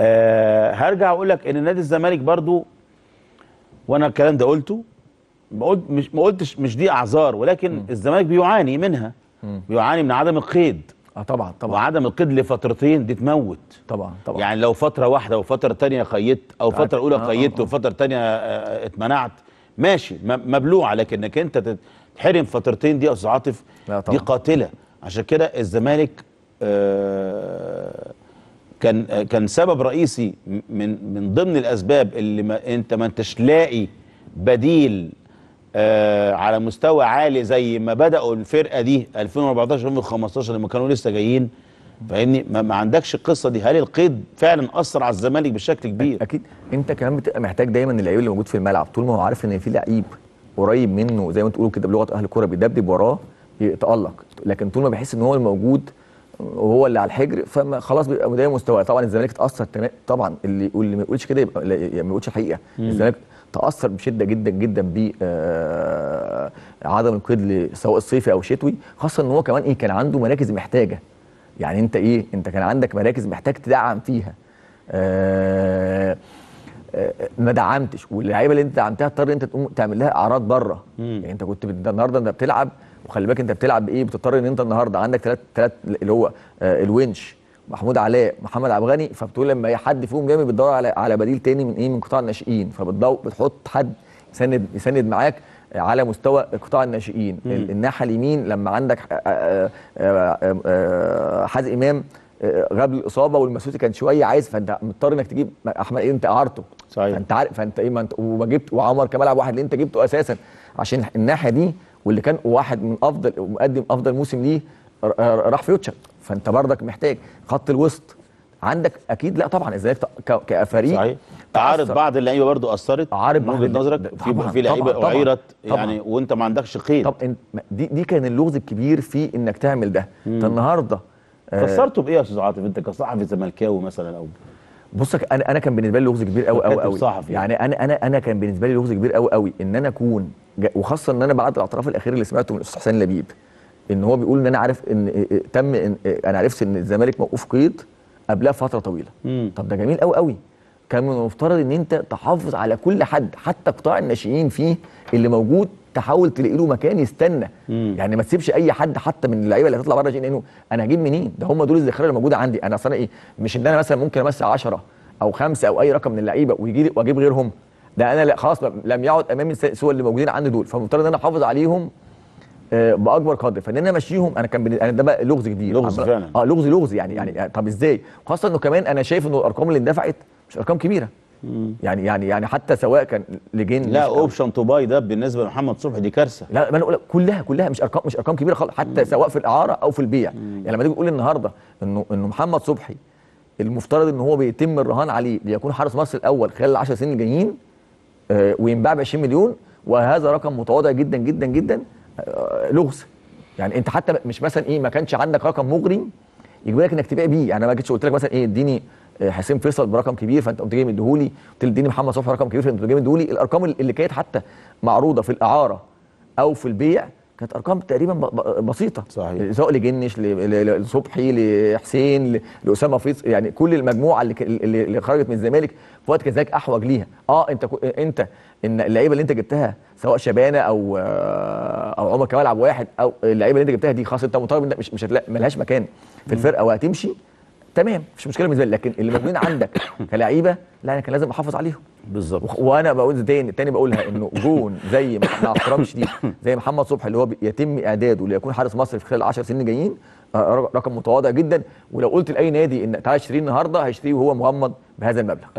أه هرجع اقول لك ان نادي الزمالك برضو وانا الكلام ده قلته بقول مش ما قلتش مش دي اعذار ولكن م. الزمالك بيعاني منها م. بيعاني من عدم القيد اه طبعا طبعا وعدم القيد لفترتين دي تموت طبعا طبعا يعني لو فتره واحده وفتره ثانيه قيدت او طيب. فتره اولى قيدت آه،, آه،, آه وفتره ثانيه آه،, آه اتمنعت ماشي مبلوعه لكنك انت تحرم فترتين دي يا استاذ عاطف دي قاتله عشان كده الزمالك آه كان كان سبب رئيسي من من ضمن الاسباب اللي ما انت ما انتش لاقي بديل آه على مستوى عالي زي ما بداوا الفرقه دي 2014 2015 لما كانوا لسه جايين فاني ما, ما عندكش القصه دي هل القيد فعلا اثر على الزمالك بشكل كبير اكيد انت كمان بتبقى محتاج دايما اللعيب اللي موجود في الملعب طول ما هو عارف ان في لعيب قريب منه زي ما تقولوا كده بلغه اهل الكوره بيدبدب وراه يتالق لكن طول ما بيحس ان هو الموجود وهو اللي على الحجر فما خلاص بيبقى مضايق مستواه طبعا الزمالك اتاثر طبعا اللي واللي ما يقولش كده يبقى يعني ما يقولش الحقيقه الزمالك تاثر بشده جدا جدا ب آه، عدم القيد سواء الصيفي او الشتوي خاصه ان هو كمان ايه كان عنده مراكز محتاجه يعني انت ايه انت كان عندك مراكز محتاج تدعم فيها آه، آه، ما دعمتش واللعيبه اللي انت دعمتها اضطر انت تقوم تعمل لها اعراض بره يعني انت كنت النهارده انت بتلعب وخلي بالك انت بتلعب بايه بتضطر ان انت النهارده عندك ثلاث ثلاث اللي هو آه، الونش محمود علاء محمد عبد الغني فبتقول لما حد فيهم جامد بتدور على على بديل تاني من ايه من قطاع الناشئين فبتضو بتحط حد يسند يسند معاك آه، على مستوى قطاع الناشئين الناحيه اليمين لما عندك آه، حازم امام غاب الاصابه والمسوسي كان شويه عايز فانت مضطر انك تجيب احمد ايه انت اعارته صحيح فانت عارف فانت ايه ما انت وما جبت وعمر كمال عبد الواحد اللي انت جبته اساسا عشان الناحيه دي واللي كان واحد من افضل مقدم افضل موسم ليه راح فيوتشر فانت برضك محتاج خط الوسط عندك اكيد لا طبعا الزمالك كفريق صحيح تعارض بعض اللعيبه برضو اثرت تعارض من وجهه نظرك في في لعيبه اعيرت يعني وانت ما عندكش قيد طب دي دي كان اللغز الكبير في انك تعمل ده فالنهارده فسرته آه، بايه يا استاذ عاطف انت كصحفي زملكاوي مثلا او بص انا انا كان بالنسبه لي لغز كبير قوي قوي قوي يعني انا انا انا كان بالنسبه لي لغز كبير قوي قوي ان انا اكون وخاصه ان انا بعد الاعتراف الاخير اللي سمعته من الاستاذ حسين لبيب ان هو بيقول ان انا عارف ان إيه، إيه، تم إن إيه، انا عرفت ان الزمالك موقوف قيد قبلها فتره طويله مم. طب ده جميل قوي قوي كان من المفترض ان انت تحافظ على كل حد حتى قطاع الناشئين فيه اللي موجود تحاول تلاقي له مكان يستنى مم. يعني ما تسيبش اي حد حتى من اللعيبه اللي هتطلع بره جي انه انا هجيب منين ده هم دول الذخيره اللي موجوده عندي انا اصل ايه مش ان انا مثلا ممكن امثل 10 او خمسه او اي رقم من اللعيبه ويجي واجيب غيرهم ده انا لا خلاص لم يعد امامي سوى اللي موجودين عندي دول فمفترض ان انا احافظ عليهم آه، باكبر قدر فان انا امشيهم انا كان انا ده بقى لغز جديد لغز فعلا اه لغز لغز يعني يعني آه، طب ازاي خاصه انه كمان انا شايف انه الارقام اللي اندفعت مش ارقام كبيره مم. يعني يعني يعني حتى سواء كان لجن لا اوبشن تو باي ده بالنسبه لمحمد صبحي دي كارثه لا ما انا اقول كلها كلها مش ارقام مش ارقام كبيره خالص حتى مم. سواء في الاعاره او في البيع مم. يعني لما تيجي تقول النهارده انه انه محمد صبحي المفترض ان هو بيتم الرهان عليه ليكون حارس مصر الاول خلال ال 10 سنين الجايين وينباع ب 20 مليون وهذا رقم متواضع جدا جدا جدا آه، لغز يعني انت حتى مش مثلا ايه ما كانش عندك رقم مغري يجيب لك انك تبيع بيه يعني ما جيتش قلت لك مثلا ايه اديني آه، حسين فيصل برقم كبير فانت قمت جاي مديهولي قلت لي اديني محمد صبحي رقم كبير فانت جاي مديهولي الارقام اللي كانت حتى معروضه في الاعاره او في البيع كانت ارقام تقريبا بسيطه صحيح سواء لجنش لصبحي لحسين لاسامه فيصل يعني كل المجموعه اللي اللي خرجت من الزمالك في وقت كذلك احوج ليها اه انت انت ان اللعيبه اللي انت جبتها سواء شبانه او آه، او عمر كمال عبد الواحد او اللعيبه اللي انت جبتها دي خلاص انت مطالب مش مش مش ملهاش مكان في الفرقه وهتمشي تمام مفيش مشكله بالنسبه لكن اللي موجودين عندك كلعيبه لا انا كان لازم احافظ عليهم بالظبط وانا بقول تاني تاني بقولها انه جون زي مع احترامي شديد زي محمد صبحي اللي هو بيتم اعداده ليكون حارس مصر في خلال 10 سنين جايين آه، رقم متواضع جدا ولو قلت لاي نادي ان تعالى اشتريه النهارده هيشتريه وهو مغمض بهذا المبلغ